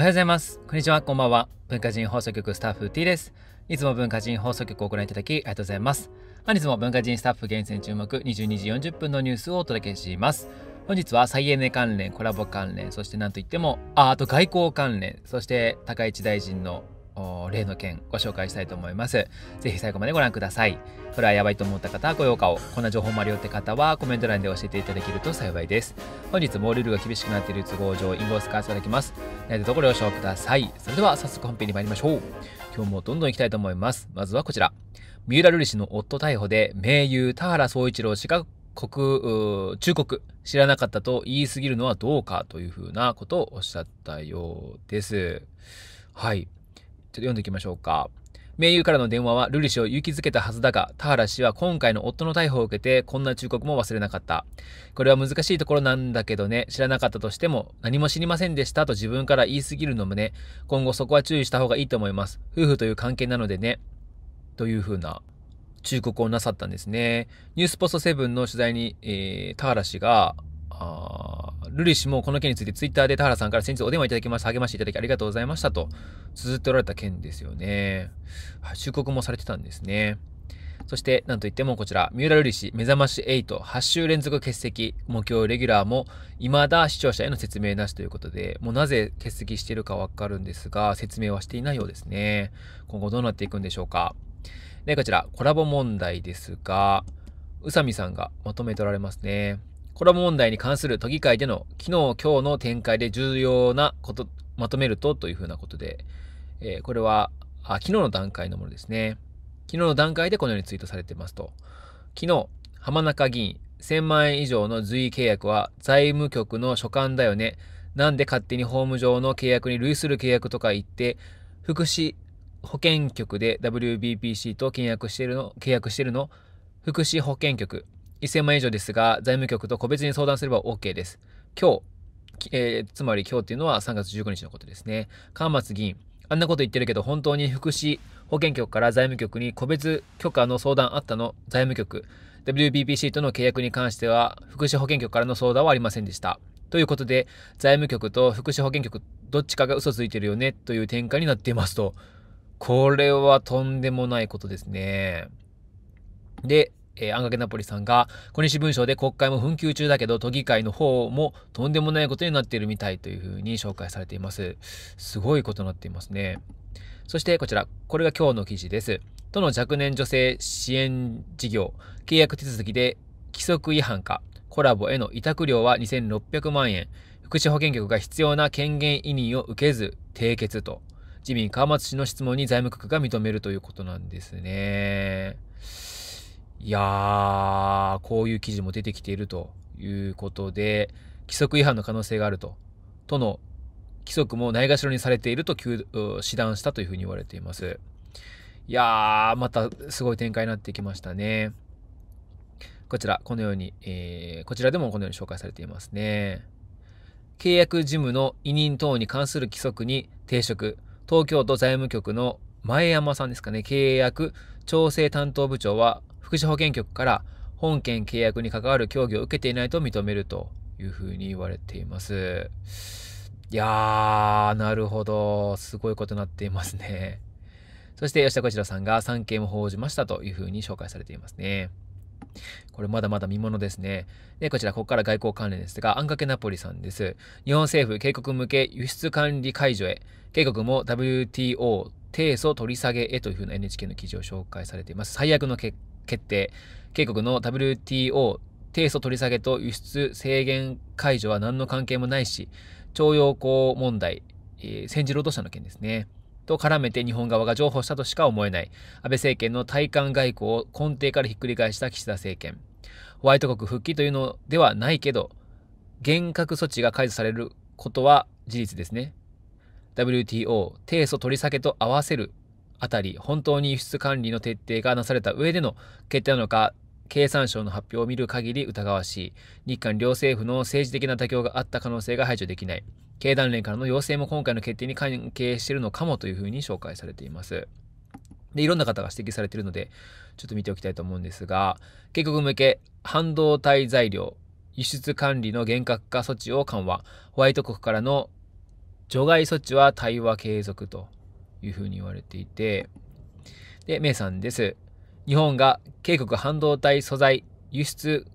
おはようございます。こんにちは、こんばんは。文化人放送局スタッフ T です。いつも文化人放送局をご覧いただきありがとうございます。本日も文化人スタッフ厳選注目22時40分のニュースをお届けします。本日は再エネ関連、コラボ関連、そして何といってもアート外交関連、そして高市大臣の例の件ご紹介したいと思います。ぜひ最後までご覧ください。これはやばいと思った方は高評価を、こんな情報もあるよって方はコメント欄で教えていただけると幸いです。本日もルールが厳しくなっている都合上、インボイスカーていただきます。なのとご了承ください。それでは早速本編に参りましょう。今日もどんどん行きたいと思います。まずはこちら。三浦瑠麗氏の夫逮捕で名優田原総一郎氏が国、忠告、知らなかったと言い過ぎるのはどうかというふうなことをおっしゃったようです。はい。ちょっと読んでいきましょうか。名友からの電話はルリ氏を勇気づけたはずだが、田原氏は今回の夫の逮捕を受けて、こんな忠告も忘れなかった。これは難しいところなんだけどね、知らなかったとしても、何も知りませんでしたと自分から言いすぎるのもね、今後そこは注意した方がいいと思います。夫婦という関係なのでね。というふうな忠告をなさったんですね。ニュースポストセブンの取材に、えー、田原氏が、あルリ氏もこの件についてツイッターで田原さんから先日お電話いただきました。励ましていただきありがとうございましたと、綴っておられた件ですよね。はい、忠告もされてたんですね。そして、なんといってもこちら、三浦瑠璃氏、目覚まし8、8週連続欠席、目標レギュラーも、未だ視聴者への説明なしということで、もうなぜ欠席しているかわかるんですが、説明はしていないようですね。今後どうなっていくんでしょうか。で、こちら、コラボ問題ですが、宇佐美さんがまとめておられますね。コラボ問題に関する都議会での昨日、今日の展開で重要なこと、まとめるとというふうなことで、えー、これはあ昨日の段階のものですね。昨日の段階でこのようにツイートされてますと。昨日、浜中議員、1000万円以上の随意契約は財務局の所管だよね。なんで勝手に法務上の契約に類する契約とか言って、福祉保健局で WBPC と契約してるの、契約してるの福祉保健局。1000万円以上ですが、財務局と個別に相談すれば OK です。今日、えー、つまり今日っていうのは3月19日のことですね。川松議員、あんなこと言ってるけど本当に福祉保健局から財務局に個別許可の相談あったの財務局、WBPC との契約に関しては福祉保健局からの相談はありませんでした。ということで、財務局と福祉保健局どっちかが嘘ついてるよねという展開になっていますと。これはとんでもないことですね。で、えー、あんかけナポリさんが、小西文書で国会も紛糾中だけど、都議会の方もとんでもないことになっているみたいというふうに紹介されています。すごいことになっていますね。そしてこちら、これが今日の記事です。都の若年女性支援事業、契約手続きで規則違反か、コラボへの委託料は2600万円、福祉保健局が必要な権限委任を受けず、締結と。自民川松氏の質問に財務局が認めるということなんですね。いやー、こういう記事も出てきているということで、規則違反の可能性があると、との規則もないがしろにされていると死断したというふうに言われています。いやー、またすごい展開になってきましたね。こちら、このように、えー、こちらでもこのように紹介されていますね。契約事務の委任等に関する規則に抵触、東京都財務局の前山さんですかね、契約調整担当部長は福祉保健局から本件契約に関わる協議を受けていないと認めるというふうに言われています。いやー、なるほど。すごいことになっていますね。そして吉田こちらさんが3件も報じましたというふうに紹介されていますね。これまだまだ見ものですね。で、こちら、ここから外交関連ですが、あんかけナポリさんです。日本政府、警告向け輸出管理解除へ。警告も WTO 提訴取り下げへというふうな NHK の記事を紹介されています。最悪の結決定。警告の WTO 提訴取り下げと輸出制限解除は何の関係もないし、徴用工問題、えー、戦時労働者の件ですね。と絡めて日本側が譲歩したとしか思えない。安倍政権の対韓外交を根底からひっくり返した岸田政権。ホワイト国復帰というのではないけど、厳格措置が解除されることは事実ですね。WTO 提訴取り下げと合わせるあたり、本当に輸出管理の徹底がなされた上での決定なのか、経産省の発表を見る限り疑わしい。日韓両政府の政治的な妥協があった可能性が排除できない。経団連からの要請も今回の決定に関係しているのかもというふうに紹介されています。で、いろんな方が指摘されているので、ちょっと見ておきたいと思うんですが、結局向け、半導体材料、輸出管理の厳格化措置を緩和、ホワイト国からの除外措置は対話継続というふうに言われていて、で、メイさんです。日本が渓谷半導体素材輸出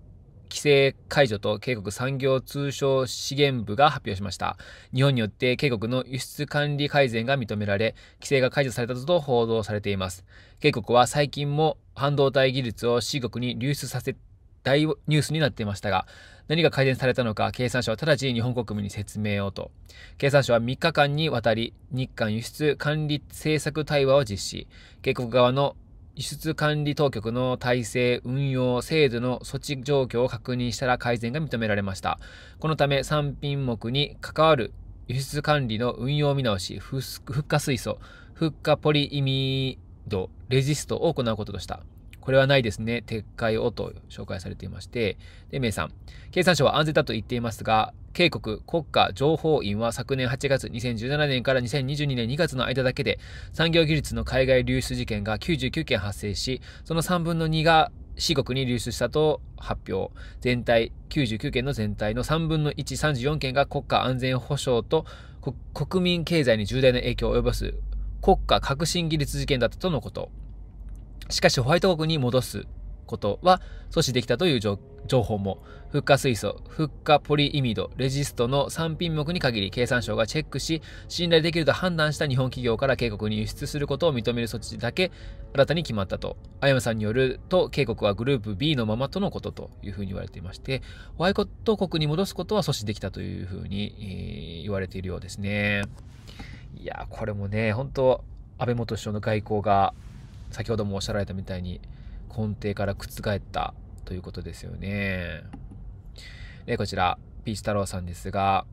規制解除と渓谷産業通商資源部が発表しました。日本によって渓谷の輸出管理改善が認められ、規制が解除されたと報道されています。渓谷は最近も半導体技術を四国に流出させ大ニュースになっていましたが、何が改善されたのか、経産省は直ちに日本国民に説明をと。経産省は3日間にわたり、日韓輸出管理政策対話を実施。警告側の輸出管理当局の体制、運用、制度の措置状況を確認したら改善が認められました。このため3品目に関わる輸出管理の運用見直し、フッ化水素、フッ化ポリイミード、レジストを行うこととした。これはないですね。撤回をと紹介されていまして、で、名さん。経産省は安全だと言っていますが、警国国家情報院は昨年8月、2017年から2022年2月の間だけで、産業技術の海外流出事件が99件発生し、その3分の2が四国に流出したと発表。全体、99件の全体の3分の1、34件が国家安全保障と国民経済に重大な影響を及ぼす国家革新技術事件だったとのこと。しかしホワイト国に戻すことは阻止できたという情報も、フッ化水素、フッ化ポリイミド、レジストの3品目に限り経産省がチェックし、信頼できると判断した日本企業から警告に輸出することを認める措置だけ新たに決まったと。あやまさんによると、警告はグループ B のままとのことというふうに言われていまして、ホワイト国に戻すことは阻止できたというふうに、言われているようですね。いや、これもね、本当安倍元首相の外交が先ほどもおっしゃられたみたいに根底から覆ったということですよね。で、こちら、ピーチ太郎さんですが、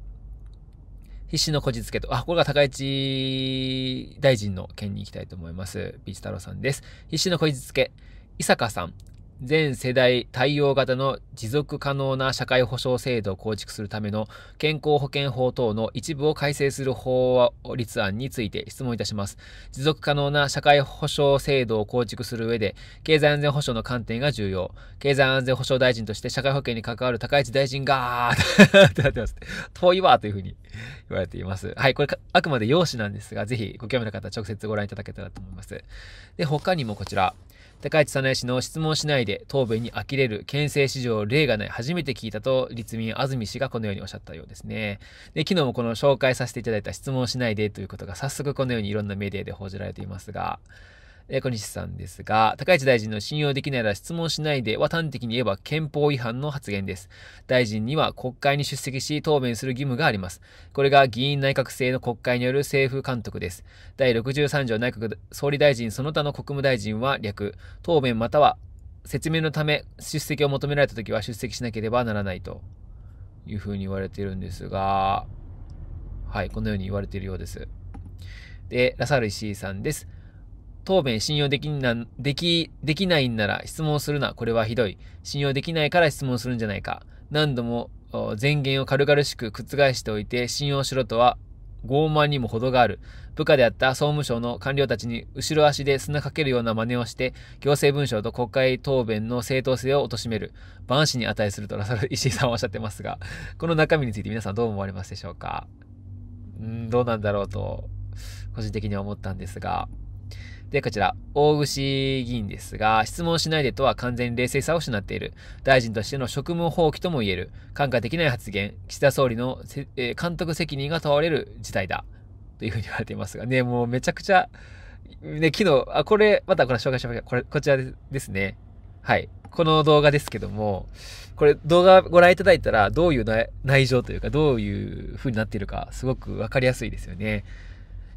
必死のこじつけと、あ、これが高市大臣の件に行きたいと思います。ピーチ太郎さんです。必死のこじつけ、伊坂さん、全世代対応型の持続可能な社会保障制度を構築するための健康保険法等の一部を改正する法律案について質問いたします。持続可能な社会保障制度を構築する上で、経済安全保障の観点が重要。経済安全保障大臣として社会保険に関わる高市大臣がーってなってます。遠いわというふうに言われています。はい、これあくまで用紙なんですが、ぜひご興味の方は直接ご覧いただけたらと思います。で、他にもこちら。高市早苗氏の質問しないで答弁に呆れる憲政史上例がない初めて聞いたと立民安住氏がこのようにおっしゃったようですねで昨日もこの紹介させていただいた質問しないでということが早速このようにいろんなメディアで報じられていますがえ小西さんですが、高市大臣の信用できないら質問しないでは端的に言えば憲法違反の発言です。大臣には国会に出席し答弁する義務があります。これが議員内閣制の国会による政府監督です。第63条内閣総理大臣その他の国務大臣は略、答弁または説明のため出席を求められた時は出席しなければならないというふうに言われているんですが、はい、このように言われているようです。で、ラサール石井さんです。答弁信用できな、でき、できないんなら質問するな。これはひどい。信用できないから質問するんじゃないか。何度も前言を軽々しく覆しておいて信用しろとは傲慢にも程がある。部下であった総務省の官僚たちに後ろ足で砂かけるような真似をして、行政文書と国会答弁の正当性を貶める。万死に値するとなさる。石井さんはおっしゃってますが、この中身について皆さんどう思われますでしょうかうん、どうなんだろうと、個人的には思ったんですが。で、こちら、大串議員ですが、質問しないでとは完全に冷静さを失っている。大臣としての職務放棄とも言える。感化できない発言。岸田総理の、え監督責任が問われる事態だ。というふうに言われていますがね、もうめちゃくちゃ、ね、昨日、あ、これ、またこれ紹介しましょう。これ、こちらですね。はい。この動画ですけども、これ動画ご覧いただいたらどういう内情というかどういう風になっているかすごくわかりやすいですよね。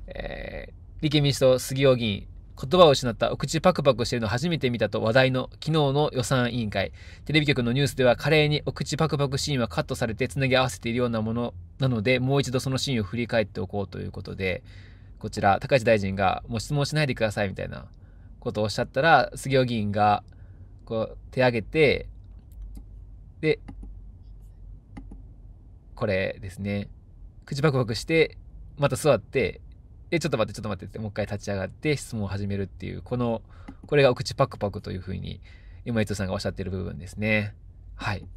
えー、立憲民主党杉尾議員、言葉を失ったお口パクパクしてるの初めて見たと話題の昨日の予算委員会。テレビ局のニュースでは華麗にお口パクパクシーンはカットされて繋ぎ合わせているようなものなので、もう一度そのシーンを振り返っておこうということで、こちら、高市大臣がもう質問しないでくださいみたいなことをおっしゃったら、杉尾議員がこう手挙げて、で、これですね。口パクパクして、また座って、え、ちょっと待って、ちょっと待ってって、もう一回立ち上がって質問を始めるっていう、この、これがお口パクパクというふうに、今伊藤さんがおっしゃってる部分ですね。はい。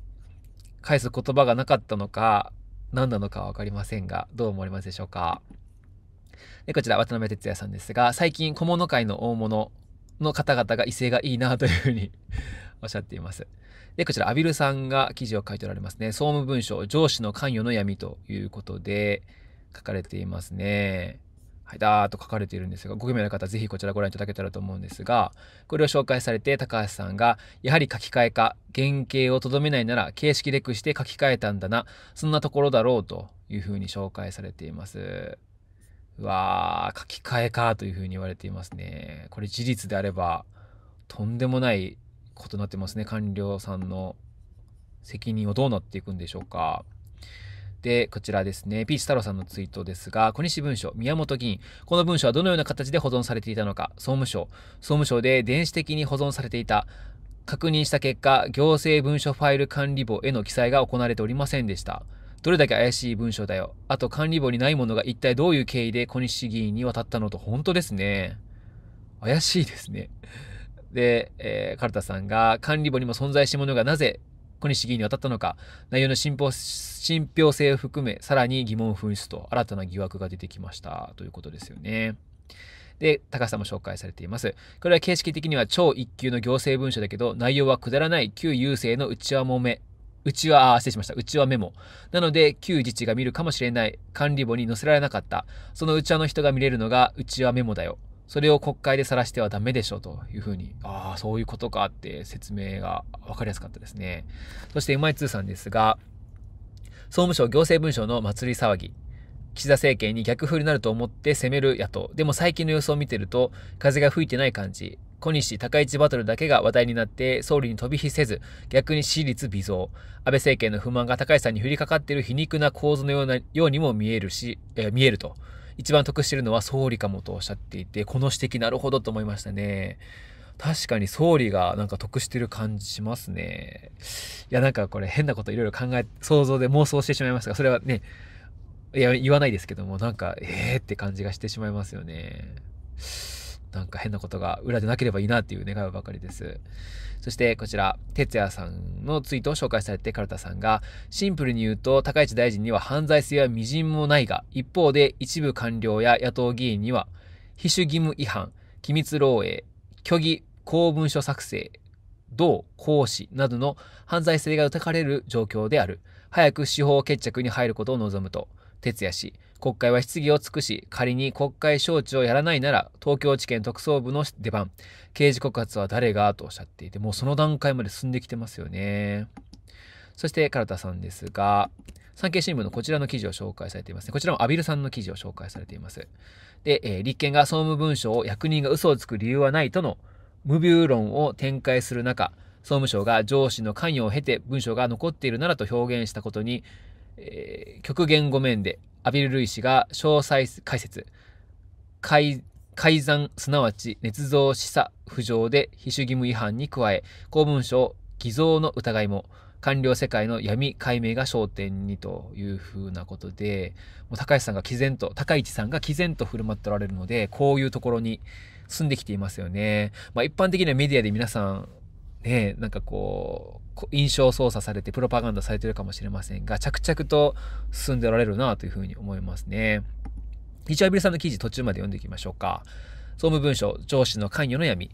返す言葉がなかったのか、何なのか分かりませんが、どう思われますでしょうか。で、こちら、渡辺哲也さんですが、最近小物界の大物の方々が威勢がいいなというふうに おっしゃっています。で、こちら、アビルさんが記事を書いておられますね。総務文書、上司の関与の闇ということで書かれていますね。はい、だーっと書かれているんですが、ご興味のある方、ぜひこちらご覧いただけたらと思うんですが、これを紹介されて、高橋さんが、やはり書き換えか、原型をとどめないなら、形式レクして書き換えたんだな、そんなところだろうというふうに紹介されています。うわー、書き換えかというふうに言われていますね。これ事実であれば、とんでもないことになってますね。官僚さんの責任はどうなっていくんでしょうか。で、こちらですね、ピーチ太郎さんのツイートですが、小西文書、宮本議員、この文書はどのような形で保存されていたのか、総務省、総務省で電子的に保存されていた、確認した結果、行政文書ファイル管理簿への記載が行われておりませんでした。どれだけ怪しい文章だよ。あと管理簿にないものが一体どういう経緯で小西議員に渡ったのと本当ですね。怪しいですね。で、えー、カルタさんが管理簿にも存在しものがなぜ小西議員に渡ったのか、内容の信憑性を含め、さらに疑問紛失と新たな疑惑が出てきましたということですよね。で、高さも紹介されています。これは形式的には超一級の行政文書だけど、内容はくだらない旧郵政の内輪もめ。内輪、ああ、失礼しました。内輪メモ。なので、旧自治が見るかもしれない。管理簿に載せられなかった。その内輪の人が見れるのが内輪メモだよ。それを国会で晒してはダメでしょうというふうに、ああ、そういうことかって説明がわかりやすかったですね。そして今井通さんですが、総務省行政文書の祭り騒ぎ。岸田政権に逆風になると思って攻める野党。でも最近の様子を見てると、風が吹いてない感じ。小西高市バトルだけが話題になって総理に飛び火せず逆に支持率微増安倍政権の不満が高市さんに降りかかっている皮肉な構図のようなようにも見えるし、え見えると一番得してるのは総理かもとおっしゃっていて、この指摘なるほどと思いましたね。確かに総理がなんか得してる感じしますね。いや、なんかこれ変なこといろいろ考え、想像で妄想してしまいましたが、それはね、いや、言わないですけども、なんか、ええー、って感じがしてしまいますよね。なんか変なことが裏でなければいいなっていう願いばかりです。そしてこちら、哲也さんのツイートを紹介されて、カルタさんが、シンプルに言うと、高市大臣には犯罪性は微塵もないが、一方で一部官僚や野党議員には、秘書義務違反、機密漏洩、虚偽公文書作成、同行使などの犯罪性が疑われる状況である。早く司法決着に入ることを望むと、哲也氏。国会は質疑を尽くし、仮に国会招致をやらないなら、東京地検特捜部の出番、刑事告発は誰がとおっしゃっていて、もうその段階まで進んできてますよね。そして、唐田さんですが、産経新聞のこちらの記事を紹介されていますね。こちらもアビルさんの記事を紹介されています。で、えー、立憲が総務文書を役人が嘘をつく理由はないとの無病論を展開する中、総務省が上司の関与を経て文書が残っているならと表現したことに、えー、極限御免でアビル・ルイ氏が詳細解説、改ざんすなわち捏造示唆不上で非主義務違反に加え、公文書偽造の疑いも、官僚世界の闇解明が焦点にというふうなことで、もう高橋さんが毅然と、高市さんが毅然と振る舞っておられるので、こういうところに住んできていますよね。まあ一般的にはメディアで皆さんね、なんかこう、印象操作されてプロパガンダされてるかもしれませんが、着々と進んでおられるなというふうに思いますね。日曜ルさんの記事途中まで読んでいきましょうか。総務文書、上司の関与の闇。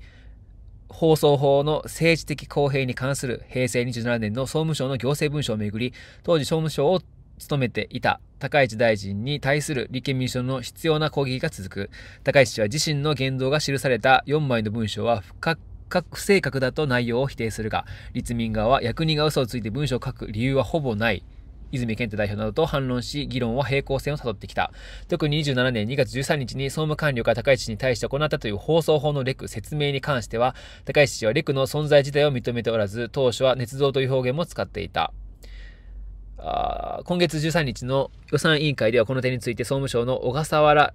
放送法の政治的公平に関する平成27年の総務省の行政文書をめぐり、当時総務省を務めていた高市大臣に対する立憲民主党の必要な攻撃が続く。高市氏は自身の言動が記された4枚の文書は不可不正確だと内容を否定するが、立民側は役人が嘘をついて文章を書く理由はほぼない。泉健太代表などと反論し、議論は平行線を辿ってきた。特に27年2月13日に総務官僚が高市氏に対して行ったという放送法のレク説明に関しては、高市氏はレクの存在自体を認めておらず、当初は捏造という表現も使っていた。今月13日の予算委員会ではこの点について総務省の小笠原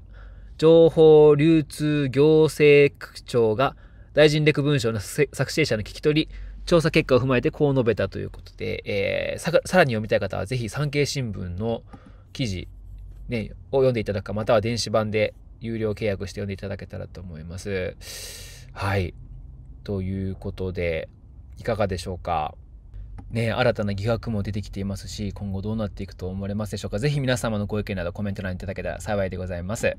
情報流通行政区長が大臣レク文書の作成者の聞き取り、調査結果を踏まえてこう述べたということで、えー、さらに読みたい方はぜひ産経新聞の記事、ね、を読んでいただくか、または電子版で有料契約して読んでいただけたらと思います。はい。ということで、いかがでしょうか。ね、新たな疑惑も出てきていますし、今後どうなっていくと思われますでしょうか。ぜひ皆様のご意見などコメント欄いただけたら幸いでございます。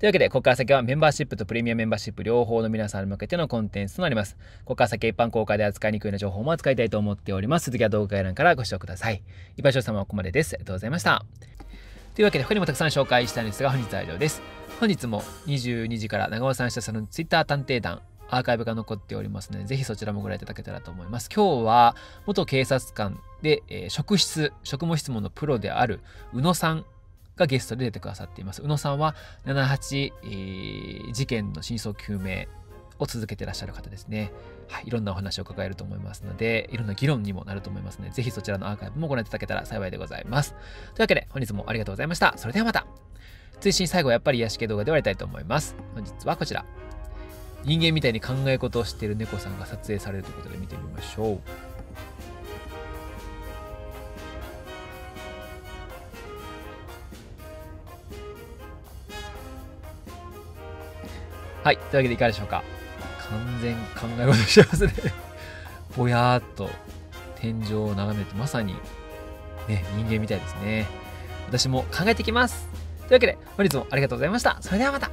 というわけで、ここから先はメンバーシップとプレミアメンバーシップ両方の皆さんに向けてのコンテンツとなります。ここから先一般公開で扱いにくいような情報も扱いたいと思っております。続きは動画概からご視聴ください。一般視様はここまでです。ありがとうございました。というわけで、他にもたくさん紹介したんですが、本日は以上です。本日も22時から長尾さん視聴者の Twitter 探偵団、アーカイブが残っておりますので、ぜひそちらもご覧いただけたらと思います。今日は元警察官で、えー、職質、職務質問のプロである宇野さんがゲストで出てくださっています。宇野さんは78、えー、事件の真相究明を続けてらっしゃる方ですね。はい、いろんなお話を伺えると思いますので、いろんな議論にもなると思いますので、ぜひそちらのアーカイブもご覧いただけたら幸いでございます。というわけで、本日もありがとうございました。それではまた。追伸最後はやっぱり癒し系動画で終わりたいと思います。本日はこちら。人間みたいに考え事をしている猫さんが撮影されるということで見てみましょう。はい。というわけでいかがでしょうか。完全考え事してますね ぼやーっと天井を眺めてまさにね、人間みたいですね。私も考えてきます。というわけで、本日もありがとうございました。それではまた。